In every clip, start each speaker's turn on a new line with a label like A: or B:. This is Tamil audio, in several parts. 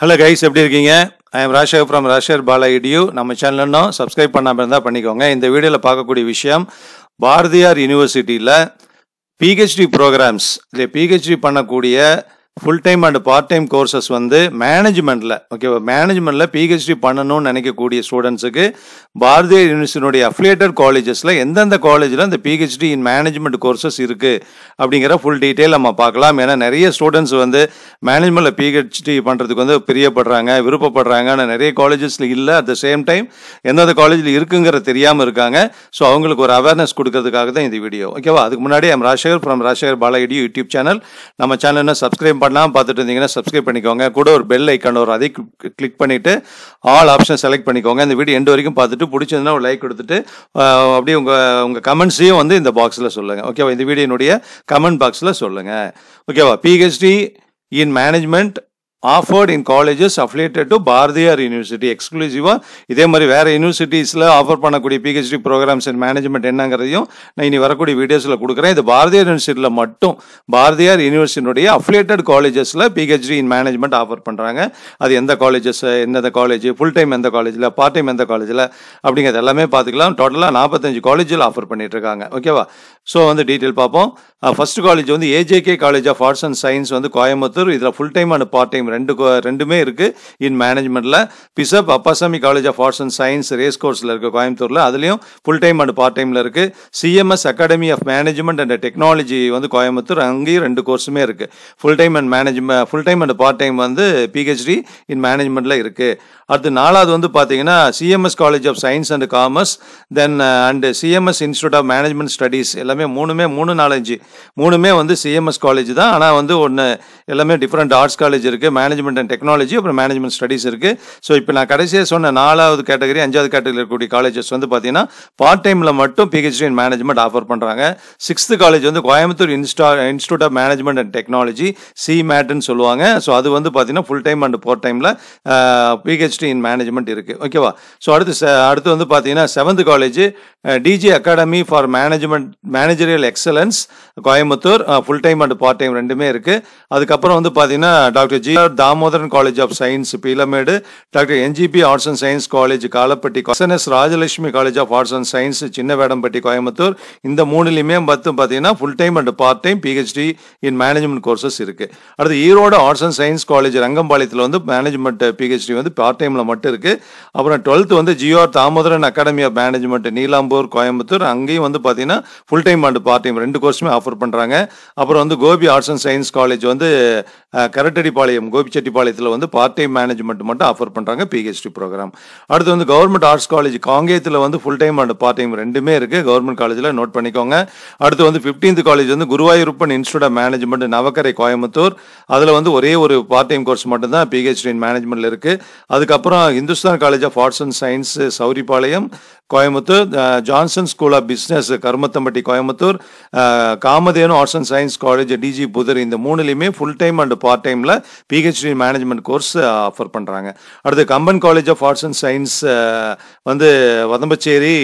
A: ஹலோ கைஸ் எப்படி இருக்கீங்க ஐ எம் ராஷா ஃப்ரம் ராஷர் பாலா இடியூ நம்ம சேனல்னும் சப்ஸ்கிரைப் பண்ணாமல் இருந்தால் பண்ணிக்கோங்க இந்த வீடியோவில் பார்க்கக்கூடிய விஷயம் பாரதியார் யூனிவர்சிட்டியில் பிஹெச்டி ப்ரோக்ராம்ஸ் இல்லை பிஹெச்டி பண்ணக்கூடிய full time and part time courses வந்து மேனேஜ்மெண்ட்டில் ஓகேவா மேனேஜ்மெண்ட்டில் பிஹெச்டி பண்ணணும்னு நினைக்கக்கூடிய ஸ்டூடெண்ட்ஸுக்கு பாரதிய யூனிவர்சிட்டியினுடைய அஃப்லேட்டட் காலேஜஸில் எந்தெந்த காலேஜில் இந்த பிஹெச்டி இன் மேனேஜ்மெண்ட் கோர்சஸ் இருக்குது அப்படிங்கிற ஃபுல் டீட்டெயில் நம்ம பார்க்கலாம் ஏன்னா நிறைய ஸ்டூடெண்ட்ஸ் வந்து மேனேஜ்மெண்ட்டில் பிஹெச்டி பண்ணுறதுக்கு வந்து பிரியப்படுறாங்க விருப்பப்படுறாங்க ஆனால் நிறைய காலேஜஸில் இல்லை அட் த சேம் டைம் எந்தெந்த காலேஜில் இருக்குங்கிற தெரியாமல் இருக்காங்க ஸோ அவங்களுக்கு ஒரு அவேர்னஸ் கொடுக்கறதுக்காக தான் இந்த வீடியோ ஓகேவா அதுக்கு முன்னாடி ஐம் ராஜேகர் ஃப்ரம் ராஜேகர் பாலா இடி யூடியூப் சேனல் நம்ம சேனலில் சப்ஸ்கிரைப் பண்ணாமல் பார்த்துட்டு இருந்தீங்கன்னா சப்ஸ்கிரைப் பண்ணிக்கோங்க கூட ஒரு பெல் ஐக்கான் வரும் அதை கிளிக் பண்ணிவிட்டு ஆல் ஆப்ஷன் செலக்ட் பண்ணிக்கோங்க இந்த வீடியோ எண்டு வரைக்கும் பார்த்துட்டு பிடிச்சதுன்னா ஒரு லைக் கொடுத்துட்டு அப்படியே உங்கள் உங்கள் கமெண்ட்ஸையும் வந்து இந்த பாக்ஸில் சொல்லுங்கள் ஓகேவா இந்த வீடியோனுடைய கமெண்ட் பாக்ஸில் சொல்லுங்கள் ஓகேவா PhD in management offered in colleges affiliated to Bharathiar university எக்ஸ்க்ளூசிவாக இதே மாதிரி வேறு யூனிவர்சிட்டிஸில் ஆஃபர் பண்ணக்கூடிய பிஹெச்டி ப்ரோக்ராம்ஸ் அண்ட் மேனேஜ்மெண்ட் என்னங்கிறதையும் நான் இனி வரக்கூடிய வீடியோஸில் கொடுக்குறேன் இது பாரதியார் யூனிவர்சிட்டியில் மட்டும் பாரதியார் யூனிவர்சிட்டியுடைய அஃபிலேட்டட் காலேஜஸில் பிஹெச்டி இன் மேனேஜ்மெண்ட் ஆஃபர் பண்ணுறாங்க அது எந்த காலேஜஸ் எந்தெந்த காலேஜ் ஃபுல் டைம் எந்த காலேஜில் பார்ட் டைம் எந்த காலேஜில் அப்படிங்கிறது எல்லாமே பார்த்துக்கலாம் டோட்டலாக நாற்பத்தஞ்சு காலேஜில் ஆஃபர் பண்ணிகிட்ருக்காங்க ஓகேவா ஸோ வந்து டீட்டெயில் பார்ப்போம் ஃபஸ்ட் காலேஜ் வந்து AJK college of arts and science வந்து கோயம்புத்தூர் இதில் full time and part time same ரெண்டு ரெண்டுமே இருக்குது இன் மேனேஜ்மெண்ட்டில் bishop Appasamy college of arts and science ரேஸ் கோர்ஸில் இருக்குது கோயம்புத்தூரில் அதுலேயும் ஃபுல் டைம் அண்ட் பார்ட் டைமில் இருக்குது CMS academy of management and technology வந்து கோயம்புத்தூர் அங்கேயும் ரெண்டு கோர்ஸுமே இருக்குது full time and management full time and part time வந்து பிஹெச்டி இன் மேனேஜ்மெண்ட்டில் இருக்குது அடுத்து நாலாவது வந்து பார்த்தீங்கன்னா CMS college of science and commerce then and CMS institute of management studies எல்லாமே மூணுமே மூணு நாலஞ்சு மூணுமே வந்து சிஎம்எஸ் காலேஜ் தான் ஆனால் வந்து ஒன்று எல்லாமே டிஃப்ரெண்ட் ஆர்ட்ஸ் காலேஜ் இருக்குது மேனேஜ்மெண்ட் அண்ட் டெக்னாலஜி அப்புறம் மேனேஜ்மெண்ட் ஸ்டடீஸ் இருக்குது ஸோ இப்போ நான் கடைசியாக சொன்ன நாலாவது கேட்டகரி அஞ்சாவது கேட்டகரி இருக்கக்கூடிய காலேஜஸ் வந்து பார்த்தீங்கன்னா பார்ட் டைமில் மட்டும் பிஹெச்டி இன் மேனேஜ்மெண்ட் ஆஃபர் பண்ணுறாங்க சிக்ஸ்த்து காலேஜ் வந்து Coimbatore insta institute of management and technology C மேட்னு சொல்லுவாங்க ஸோ அது வந்து பார்த்தீங்கன்னா ஃபுல் டைம் அண்ட் பார்ட் டைமில் பிஹெச் கெமிஸ்ட்ரி இன் மேனேஜ்மெண்ட் இருக்குது ஓகேவா ஸோ அடுத்து அடுத்து வந்து பார்த்தீங்கன்னா seventh college DJ academy for management managerial excellence Coimbatore full time and part time ரெண்டுமே இருக்குது அதுக்கப்புறம் வந்து பார்த்தீங்கன்னா doctor G R Damodaran college of science Peelamedu doctor NGP arts and science college Kalapatti S Rajalakshmi college of arts and science Chinna Vedampatti Coimbatore இந்த மூணுலையுமே பார்த்து பார்த்தீங்கன்னா full time and part time PhD in management courses இருக்குது அடுத்து Erode arts and science college ரங்கம்பாளையத்தில் வந்து மேனேஜ்மெண்ட் பிஹெச்டி வந்து பார்ட் டைம் டைமில் மட்டும் இருக்குது அப்புறம் டுவெல்த்து வந்து GR Damodaran academy of management Neelambur Coimbatore அங்கேயும் வந்து பார்த்தீங்கன்னா full time and part time ரெண்டு கோர்ஸுமே ஆஃபர் பண்ணுறாங்க அப்புறம் வந்து Gopi arts and science college வந்து கரட்டடிப்பாளையம் கோபிச்செட்டிப்பாளையத்தில் வந்து பார்ட் டைம் மேனேஜ்மெண்ட் மட்டும் ஆஃபர் பண்ணுறாங்க பிஹெச்டி ப்ரோக்ராம் அடுத்து வந்து கவர்மெண்ட் ஆர்ட்ஸ் காலேஜ் காங்கேயத்தில் வந்து full time and part time ரெண்டுமே இருக்குது கவர்மெண்ட் காலேஜில் நோட் பண்ணிக்கோங்க அடுத்து வந்து ஃபிஃப்டீன்த் காலேஜ் வந்து Guruvayurappan institute of management Navakkarai Coimbatore அதில் வந்து ஒரே ஒரு பார்ட் டைம் கோர்ஸ் மட்டும்தான் பிஹெச்டி இன் மேனேஜ்மெண்ட்டில் இருக்குது அதுக்கு அதுக்கப்புறம் Hindusthan college of arts and science Sowripalayam Coimbatore Johnson school of business Karumathampatti Coimbatore Kamadhenu arts and science college DG Pudur இந்த மூணுலேயுமே ஃபுல் டைம் அண்ட் பார்ட் டைமில் பிஹெச்டி மேனேஜ்மெண்ட் கோர்ஸ் ஆஃபர் பண்ணுறாங்க அடுத்து Kamban college of arts and science வந்து வதம்பச்சேரி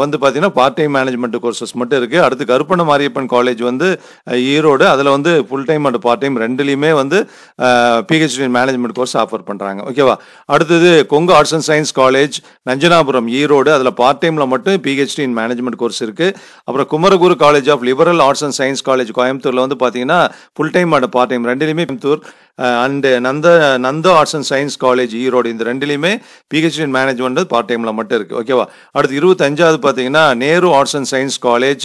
A: வந்து பார்த்தீங்கன்னா பார்ட் டைம் மேனேஜ்மெண்ட் கோர்சஸ் மட்டும் இருக்குது அடுத்து கருப்பண்ண மாரியப்பன் காலேஜ் வந்து ஈரோடு அதில் வந்து full time and part time ரெண்டுலேயுமே வந்து பிஹெச்டி மேனேஜ்மெண்ட் கோர்ஸ் ஆஃபர் பண்ணுறாங்க ஓகேவா அடுத்தது Kongu arts and science college Nanjanapuram Erode அதில் பார்ட் டைமில் மட்டும் பிஹெச்டி இன் மேனேஜ்மெண்ட் கோர்ஸ் இருக்குது அப்புறம் Kumaraguru college of liberal arts and science college கோயம்புத்தூரில் வந்து பார்த்தீங்கன்னா full time and part time ரெண்டுலேயுமே Coimbatore and Nandha Nandha arts and science college Erode இந்த ரெண்டுலேயுமே பிஹெச்டி இன் மேனேஜ்மெண்ட் பார்ட் டைமில் மட்டும் இருக்குது ஓகேவா அடுத்து இருபத்தஞ்சாவது பார்த்தீங்கன்னா Nehru arts and science college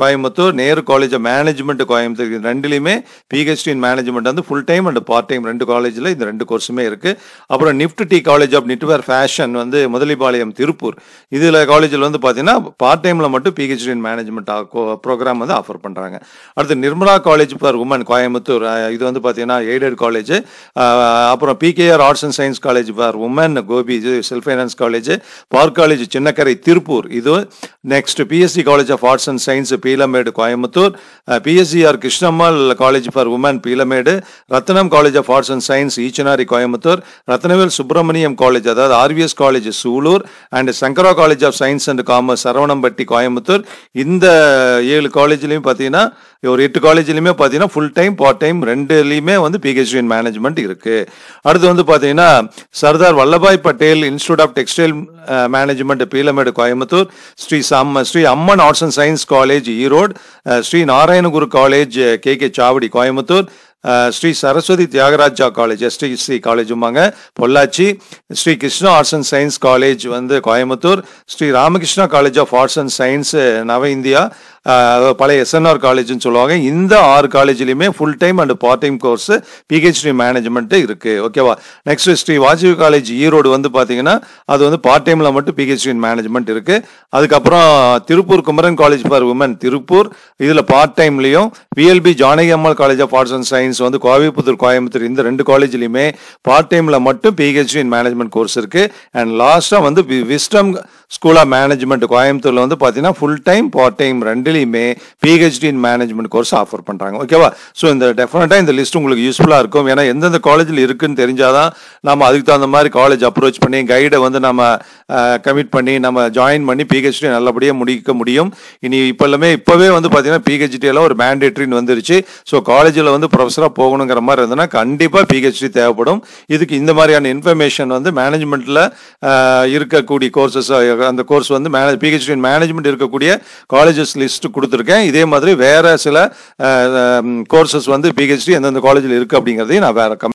A: Coimbatore Nehru college of management Coimbatore இந்த ரெண்டுலேயுமே பிஹெச்டி இன் மேனேஜ்மெண்ட் வந்து full time and part time ரெண்டு காலேஜில் இந்த ரெண்டு கோர்ஸுமே இருக்குது அப்புறம் NIFT T college of knitwear fashion வந்து முதலிபாளையம் திருப்பூர் இதில் காலேஜில் வந்து பார்த்தீங்கன்னா பார்ட் டைமில் மட்டும் பிஹெச்டி இன் மேனேஜ்மெண்ட் ப்ரோக்ராம் வந்து ஆஃபர் பண்ணுறாங்க அடுத்து Nirmala college for women Coimbatore இது வந்து பார்த்தீங்கன்னா எய்டட் காலேஜ் uh, அப்புறம் PKR arts and science college for women Gobi இது self finance college park college Chinnakkarai Tiruppur இது next PSG college of arts and science Peelamedu Coimbatore PSGR Krishnammal college for women Peelamedu Rathnam college of arts and science Eachanari Coimbatore Rathinavel Subramaniam college அதாவது RVS college Sulur and Sankara college of science and commerce Saravanampatti Coimbatore இந்த ஏழு காலேஜ்லையும் பார்த்தீங்கன்னா ஒரு எட்டு காலேஜ்லையுமே பார்த்தீங்கன்னா ஃபுல் டைம் பார்ட் டைம் ரெண்டுலேயுமே வந்து வந்து பிஹெச்டி மேனேஜ்மெண்ட் இருக்கு அடுத்து வந்து பார்த்தீங்கன்னா Sardar Vallabhbhai Patel institute of textile management Peelamedu Coimbatore Sri சம் Sri Amman arts and science college Erode Sri Narayanaguru college K K Chavadi Coimbatore Sri Saraswathi Thyagaraja college STC காலேஜுமாங்க Pollachi Sri Krishna arts and science college வந்து Coimbatore Sri Ramakrishna college of arts and science நவ இந்தியா பழைய எஸ்என்ஆர் காலேஜ்னு சொல்லுவாங்க இந்த ஆறு காலேஜ்லேயுமே full time and part time course PhD management இருக்குது ஓகேவா நெக்ஸ்ட் ஸ்ரீ வாஜிவ் காலேஜ் ஈரோடு வந்து பார்த்தீங்கன்னா அது வந்து பார்ட் டைமில் மட்டும் பிஹெச்டி மேனேஜ்மெண்ட் இருக்குது அதுக்கப்புறம் Tiruppur Kumaran college for women Tiruppur இதில் பார்ட் டைம்லையும் VLB Janaki Ammal college of arts and science வந்து கோவிப்புத்தூர் கோயம்புத்தூர் இந்த ரெண்டு காலேஜ்லையுமே பார்ட் டைமில் மட்டும் பிஹெச்டி இன் மேனேஜ்மெண்ட் கோர்ஸ் இருக்குது அண்ட் லாஸ்ட்டாக வந்து விஸ்டம் ஸ்கூல் ஆஃப் மேனேஜ்மெண்ட் கோயம்புத்தூரில் வந்து பார்த்தீங்கன்னா ஃபுல் டைம் பார்ட் டைம் ரெண்டு ரெண்டுலையுமே PhD in management course offer பண்ணுறாங்க ஓகேவா ஸோ இந்த டெஃபினட்டாக இந்த லிஸ்ட் உங்களுக்கு யூஸ்ஃபுல்லாக இருக்கும் ஏன்னா எந்தெந்த காலேஜில் இருக்குன்னு தெரிஞ்சாதான் நம்ம அதுக்கு தகுந்த மாதிரி காலேஜ் அப்ரோச் பண்ணி கைடை வந்து நம்ம கமிட் பண்ணி நம்ம ஜாயின் பண்ணி பிஹெச்டி நல்லபடியாக முடிக்க முடியும் இனி இப்போல்லாமே இப்போவே வந்து பார்த்தீங்கன்னா பிஹெச்டியெல்லாம் ஒரு மேண்டேட்ரின்னு வந்துருச்சு ஸோ காலேஜில் வந்து ப்ரொஃபஸராக போகணுங்கிற மாதிரி இருந்ததுன்னா கண்டிப்பாக பிஹெச்டி தேவைப்படும் இதுக்கு இந்த மாதிரியான இன்ஃபர்மேஷன் வந்து மேனேஜ்மெண்ட்டில் இருக்கக்கூடிய கோர்சஸ் அந்த கோர்ஸ் வந்து மேனேஜ் பிஹெச்டி மேனேஜ்மெண்ட் இருக்கக்கூடிய காலேஜஸ் லிஸ்ட் லிஸ்ட் கொடுத்துருக்கேன் இதே மாதிரி வேறு சில கோர்சஸ் வந்து பிஹெச்டி எந்தெந்த காலேஜில் இருக்குது அப்படிங்கிறதையும் நான் வேறு கம்